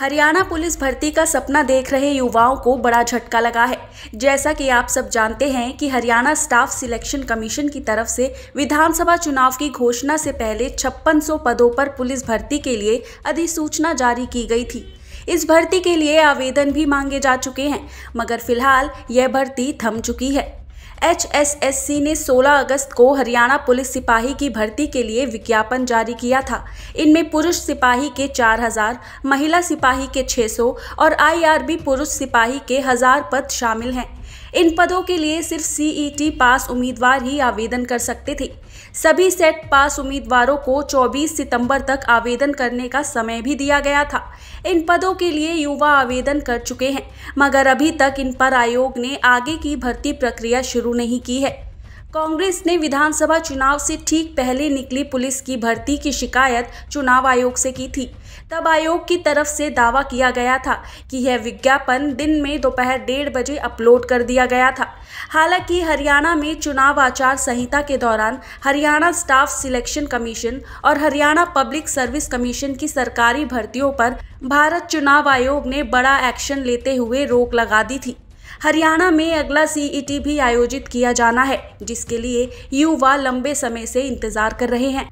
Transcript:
Haryana police भर्ती का सपना देख रहे युवाओं को बड़ा झटका लगा है जैसा कि आप सब जानते हैं कि हरियाणा स्टाफ सिलेक्शन कमीशन की तरफ से विधानसभा चुनाव की घोषणा से पहले 5600 पदों पर पुलिस भर्ती के लिए अधिसूचना जारी की गई थी इस भर्ती के लिए आवेदन भी मांगे जा चुके हैं मगर फिलहाल यह भर्ती थम चुकी है एचएसएससी ने 16 अगस्त को हरियाणा पुलिस सिपाही की भर्ती के लिए विज्ञापन जारी किया था इनमें पुरुष सिपाही के 4000, महिला सिपाही के 600 और आईआरबी पुरुष सिपाही के हजार पद शामिल हैं इन पदों के लिए सिर्फ सीईटी e पास उम्मीदवार ही आवेदन कर सकते थे सभी सेट पास उम्मीदवारों को 24 सितंबर तक आवेदन करने का समय भी दिया गया था इन पदों के लिए युवा आवेदन कर चुके हैं मगर अभी तक इन पर आयोग ने आगे की भर्ती प्रक्रिया शुरू नहीं की है कांग्रेस ने विधानसभा चुनाव से ठीक पहले निकली पुलिस की भर्ती की शिकायत चुनाव आयोग से की थी तब आयोग की तरफ से दावा किया गया था कि यह विज्ञापन दिन में दोपहर डेढ़ बजे अपलोड कर दिया गया था हालांकि हरियाणा में चुनाव आचार संहिता के दौरान हरियाणा स्टाफ सिलेक्शन कमीशन और हरियाणा पब्लिक सर्विस कमीशन की सरकारी भर्तियों पर भारत चुनाव आयोग ने बड़ा एक्शन लेते हुए रोक लगा दी थी हरियाणा में अगला सीईटी e भी आयोजित किया जाना है जिसके लिए युवा लंबे समय से इंतजार कर रहे हैं